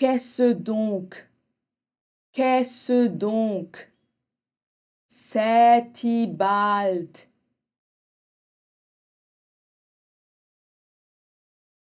Qu'est-ce donc Qu'est-ce donc Setibald.